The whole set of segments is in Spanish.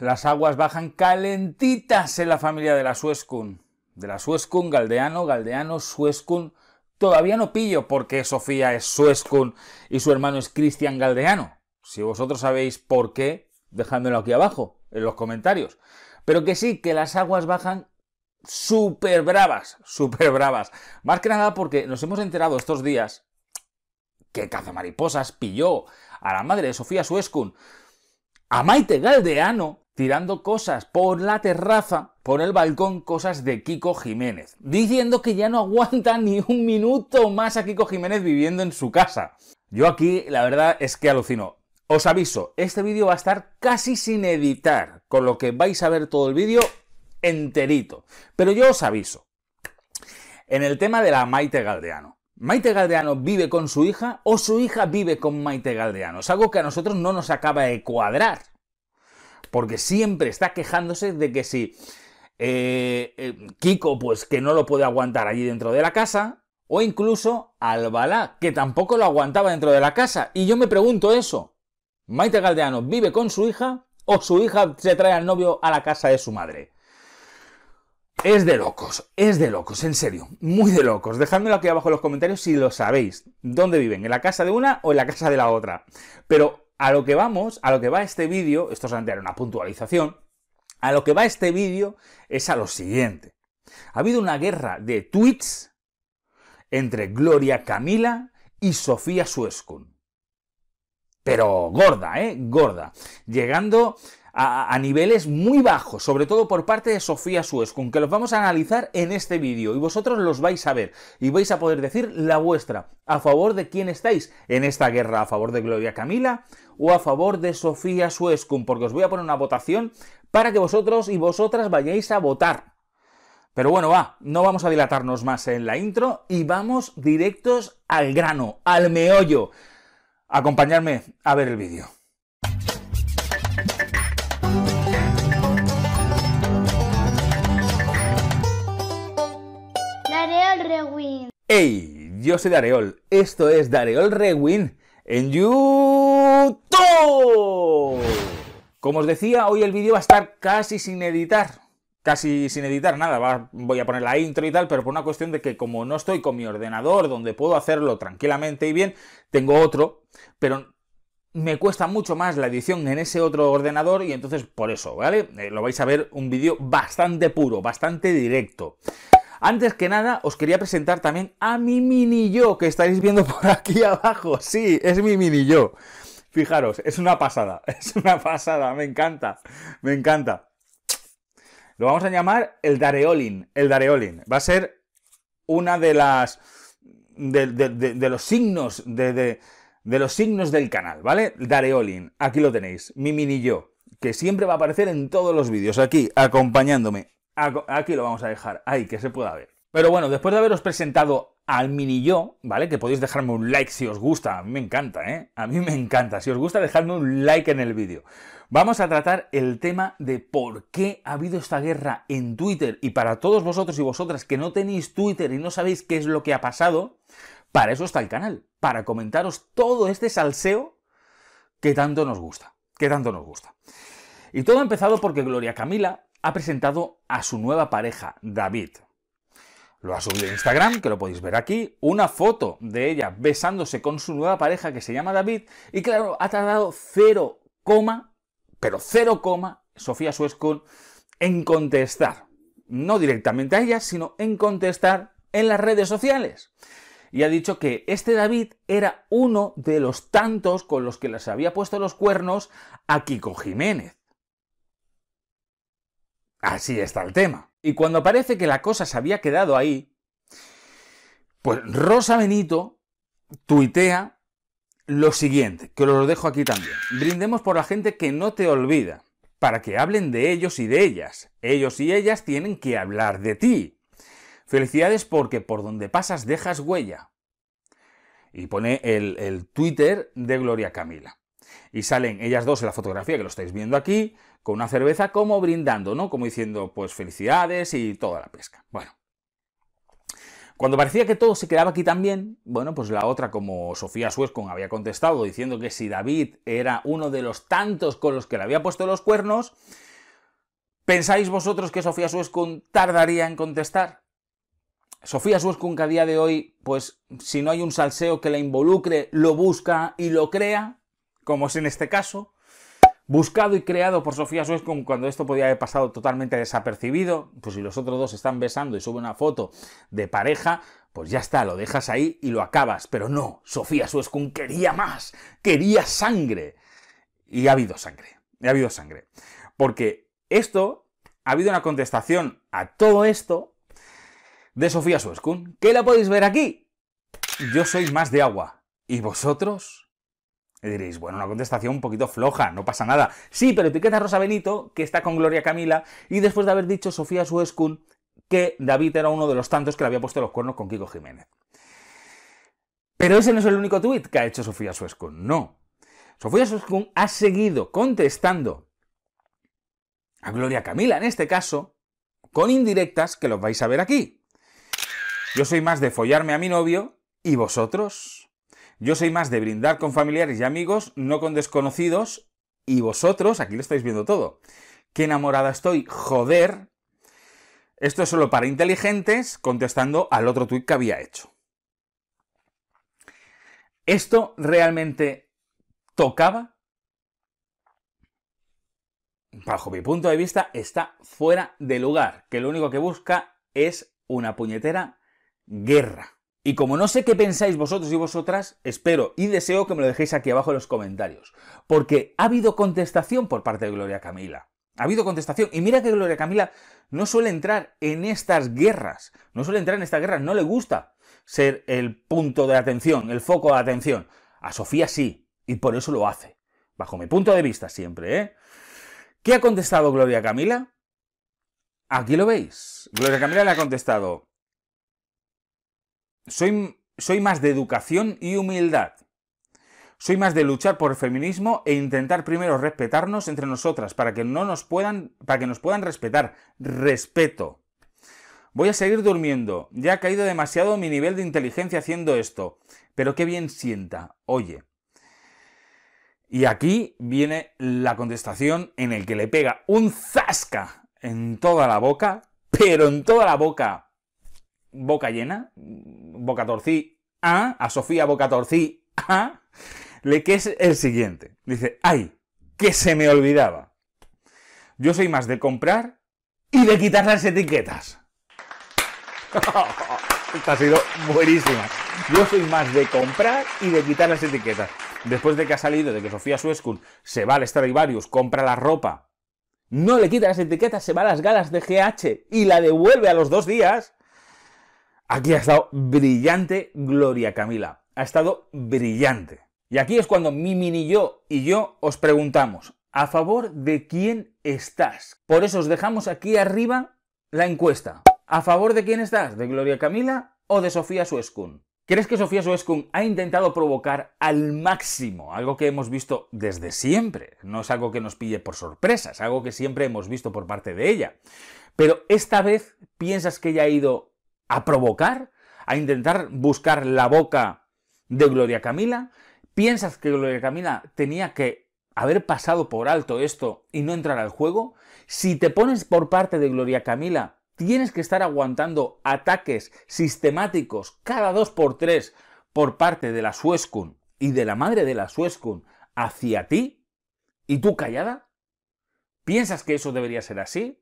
Las aguas bajan calentitas en la familia de la Suescun. De la Suescun, Galdeano, Galdeano, Suescun. Todavía no pillo porque Sofía es Suescun y su hermano es Cristian Galdeano. Si vosotros sabéis por qué, dejádmelo aquí abajo, en los comentarios. Pero que sí, que las aguas bajan súper bravas, súper bravas. Más que nada porque nos hemos enterado estos días que Cazamariposas pilló a la madre de Sofía Suescun, a Maite Galdeano, tirando cosas por la terraza, por el balcón, cosas de Kiko Jiménez, diciendo que ya no aguanta ni un minuto más a Kiko Jiménez viviendo en su casa. Yo aquí, la verdad es que alucino. Os aviso, este vídeo va a estar casi sin editar, con lo que vais a ver todo el vídeo enterito. Pero yo os aviso. En el tema de la Maite Galdeano. ¿Maite Galdeano vive con su hija o su hija vive con Maite Galdeano? Es algo que a nosotros no nos acaba de cuadrar porque siempre está quejándose de que si eh, eh, Kiko, pues que no lo puede aguantar allí dentro de la casa, o incluso Albalá, que tampoco lo aguantaba dentro de la casa. Y yo me pregunto eso. Maite Galdeano vive con su hija o su hija se trae al novio a la casa de su madre. Es de locos, es de locos, en serio, muy de locos. Dejadmelo aquí abajo en los comentarios si lo sabéis. ¿Dónde viven? ¿En la casa de una o en la casa de la otra? Pero a lo que vamos, a lo que va este vídeo, esto es era una puntualización, a lo que va este vídeo es a lo siguiente. Ha habido una guerra de tweets entre Gloria Camila y Sofía Suescun pero gorda, ¿eh? Gorda. Llegando a, niveles muy bajos, sobre todo por parte de Sofía Suez, que los vamos a analizar en este vídeo y vosotros los vais a ver y vais a poder decir la vuestra, a favor de quién estáis en esta guerra, a favor de Gloria Camila o a favor de Sofía Suescun, porque os voy a poner una votación para que vosotros y vosotras vayáis a votar. Pero bueno, va, no vamos a dilatarnos más en la intro y vamos directos al grano, al meollo acompañarme a ver el vídeo. Dareol Rewind. ¡Hey! Yo soy Dareol. Esto es Dareol Rewind en YouTube. Como os decía, hoy el vídeo va a estar casi sin editar casi sin editar nada, voy a poner la intro y tal, pero por una cuestión de que como no estoy con mi ordenador donde puedo hacerlo tranquilamente y bien, tengo otro, pero me cuesta mucho más la edición en ese otro ordenador y entonces por eso, ¿vale? Eh, lo vais a ver un vídeo bastante puro, bastante directo. Antes que nada, os quería presentar también a mi mini yo que estáis viendo por aquí abajo. Sí, es mi mini yo. Fijaros, es una pasada, es una pasada, me encanta, me encanta. Lo vamos a llamar el Dareolin. El Dareolin. Va a ser una de las. de, los signos. de los signos del canal, ¿vale? Dareolin. Aquí lo tenéis. Mi mini yo. Que siempre va a aparecer en todos los vídeos. Aquí, acompañándome. Aquí lo vamos a dejar. Ahí, que se pueda ver. Pero bueno, después de haberos presentado al mini yo, ¿vale? Que podéis dejarme un like si os gusta, a mí me encanta, ¿eh? A mí me encanta, si os gusta dejadme un like en el vídeo. Vamos a tratar el tema de por qué ha habido esta guerra en Twitter y para todos vosotros y vosotras que no tenéis Twitter y no sabéis qué es lo que ha pasado, para eso está el canal, para comentaros todo este salseo que tanto nos gusta, que tanto nos gusta. Y todo ha empezado porque Gloria Camila ha presentado a su nueva pareja, David, lo ha subido a Instagram, que lo podéis ver aquí, una foto de ella besándose con su nueva pareja que se llama David, y claro, ha tardado coma, pero coma, Sofía Suescon en contestar. No directamente a ella, sino en contestar en las redes sociales. Y ha dicho que este David era uno de los tantos con los que les había puesto los cuernos a Kiko Jiménez. Así está el tema. Y cuando parece que la cosa se había quedado ahí, pues Rosa Benito tuitea lo siguiente, que lo dejo aquí también. Brindemos por la gente que no te olvida, para que hablen de ellos y de ellas. Ellos y ellas tienen que hablar de ti. Felicidades porque por donde pasas dejas huella. Y pone el, el Twitter de Gloria Camila. Y salen ellas dos en la fotografía que lo estáis viendo aquí, con una cerveza como brindando, ¿no? Como diciendo, pues felicidades y toda la pesca. Bueno. Cuando parecía que todo se quedaba aquí también, bueno, pues la otra, como Sofía Suescun, había contestado diciendo que si David era uno de los tantos con los que le había puesto los cuernos, ¿pensáis vosotros que Sofía Suescun tardaría en contestar? Sofía Suescun que a día de hoy, pues si no hay un salseo que la involucre, lo busca y lo crea, como es en este caso, buscado y creado por Sofía Suez cuando esto podía haber pasado totalmente desapercibido, pues si los otros dos están besando y sube una foto de pareja, pues ya está, lo dejas ahí y lo acabas. Pero no, Sofía Suez quería más, quería sangre. Y ha habido sangre, ha habido sangre. Porque esto, ha habido una contestación a todo esto de Sofía Suescun, que la podéis ver aquí. Yo soy más de agua. ¿Y vosotros? Y diréis, bueno, una contestación un poquito floja, no pasa nada. Sí, pero etiqueta Rosa Benito, que está con Gloria Camila, y después de haber dicho Sofía Suescun que David era uno de los tantos que le había puesto los cuernos con Kiko Jiménez. Pero ese no es el único tuit que ha hecho Sofía Suescun, no. Sofía Suescun ha seguido contestando a Gloria Camila, en este caso, con indirectas que los vais a ver aquí. Yo soy más de follarme a mi novio y vosotros yo soy más de brindar con familiares y amigos, no con desconocidos, y vosotros, aquí lo estáis viendo todo. Qué enamorada estoy, joder. Esto es solo para inteligentes, contestando al otro tuit que había hecho. ¿Esto realmente tocaba? Bajo mi punto de vista, está fuera de lugar, que lo único que busca es una puñetera guerra. Y como no sé qué pensáis vosotros y vosotras, espero y deseo que me lo dejéis aquí abajo en los comentarios. Porque ha habido contestación por parte de Gloria Camila. Ha habido contestación. Y mira que Gloria Camila no suele entrar en estas guerras. No suele entrar en estas guerras. No le gusta ser el punto de atención, el foco de atención. A Sofía sí. Y por eso lo hace. Bajo mi punto de vista siempre, ¿eh? ¿Qué ha contestado Gloria Camila? Aquí lo veis. Gloria Camila le ha contestado soy, soy más de educación y humildad. Soy más de luchar por el feminismo e intentar primero respetarnos entre nosotras para que no nos puedan, para que nos puedan respetar. Respeto. Voy a seguir durmiendo. Ya ha caído demasiado mi nivel de inteligencia haciendo esto. Pero qué bien sienta. Oye. Y aquí viene la contestación en el que le pega un zasca en toda la boca, pero en toda la boca, boca llena, Bocatorcí A, a Sofía Boca A, le que es el siguiente. Dice, ay, que se me olvidaba. Yo soy más de comprar y de quitar las etiquetas. Esta ha sido buenísima. Yo soy más de comprar y de quitar las etiquetas. Después de que ha salido, de que Sofía Suescun se va al Stradivarius, compra la ropa, no le quita las etiquetas, se va a las galas de GH y la devuelve a los dos días, Aquí ha estado brillante Gloria Camila. Ha estado brillante. Y aquí es cuando mi mini yo y yo os preguntamos, ¿a favor de quién estás? Por eso os dejamos aquí arriba la encuesta. ¿A favor de quién estás? ¿De Gloria Camila o de Sofía Suescun? ¿Crees que Sofía Suescun ha intentado provocar al máximo algo que hemos visto desde siempre? No es algo que nos pille por sorpresa, es algo que siempre hemos visto por parte de ella. Pero esta vez piensas que ella ha ido a provocar, a intentar buscar la boca de Gloria Camila. ¿Piensas que Gloria Camila tenía que haber pasado por alto esto y no entrar al juego? Si te pones por parte de Gloria Camila, tienes que estar aguantando ataques sistemáticos cada dos por tres por parte de la Suescun y de la madre de la Suescun hacia ti y tú callada? ¿Piensas que eso debería ser así?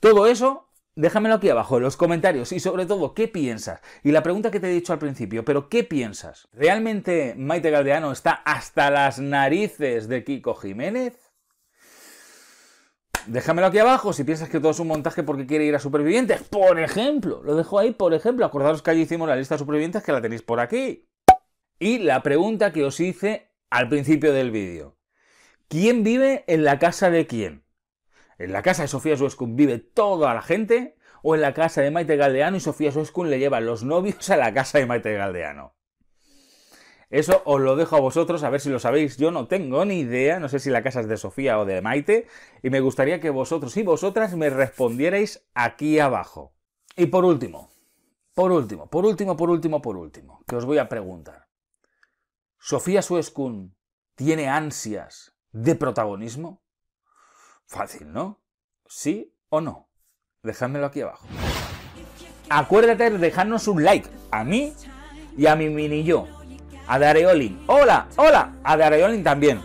Todo eso Déjamelo aquí abajo en los comentarios y sobre todo, ¿qué piensas? Y la pregunta que te he dicho al principio, pero ¿qué piensas? ¿Realmente Maite Galdeano está hasta las narices de Kiko Jiménez? Déjamelo aquí abajo si piensas que todo es un montaje porque quiere ir a supervivientes. Por ejemplo, lo dejo ahí, por ejemplo. Acordaros que allí hicimos la lista de supervivientes que la tenéis por aquí. Y la pregunta que os hice al principio del vídeo. ¿Quién vive en la casa de quién? ¿En la casa de Sofía Suescun vive toda la gente? ¿O en la casa de Maite Galdeano y Sofía Suescun le lleva los novios a la casa de Maite Galdeano? Eso os lo dejo a vosotros, a ver si lo sabéis. Yo no tengo ni idea, no sé si la casa es de Sofía o de Maite, y me gustaría que vosotros y vosotras me respondierais aquí abajo. Y por último, por último, por último, por último, por último, que os voy a preguntar. ¿Sofía Suescun tiene ansias de protagonismo? Fácil, ¿no? ¿Sí o no? Dejádmelo aquí abajo. Acuérdate de dejarnos un like a mí y a mi mini yo. A Dareolin. ¡Hola! ¡Hola! A Dareolin también.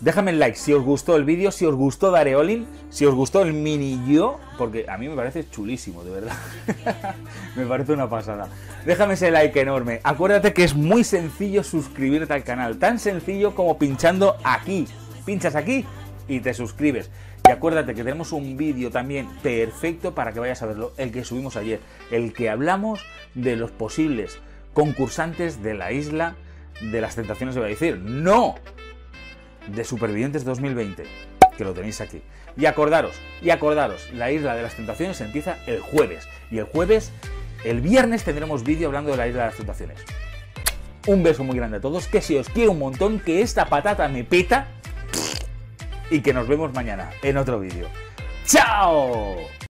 Déjame el like si os gustó el vídeo, si os gustó Dareolin, si os gustó el mini yo, porque a mí me parece chulísimo, de verdad. me parece una pasada. Déjame ese like enorme. Acuérdate que es muy sencillo suscribirte al canal, tan sencillo como pinchando aquí. Pinchas aquí y te suscribes. Y acuérdate que tenemos un vídeo también perfecto para que vayas a verlo, el que subimos ayer, el que hablamos de los posibles concursantes de la isla de las tentaciones, voy a decir, no, de Supervivientes 2020, que lo tenéis aquí. Y acordaros, y acordaros, la isla de las tentaciones empieza el jueves, y el jueves, el viernes tendremos vídeo hablando de la isla de las tentaciones. Un beso muy grande a todos, que si os quiero un montón, que esta patata me peta y que nos vemos mañana en otro vídeo. ¡Chao!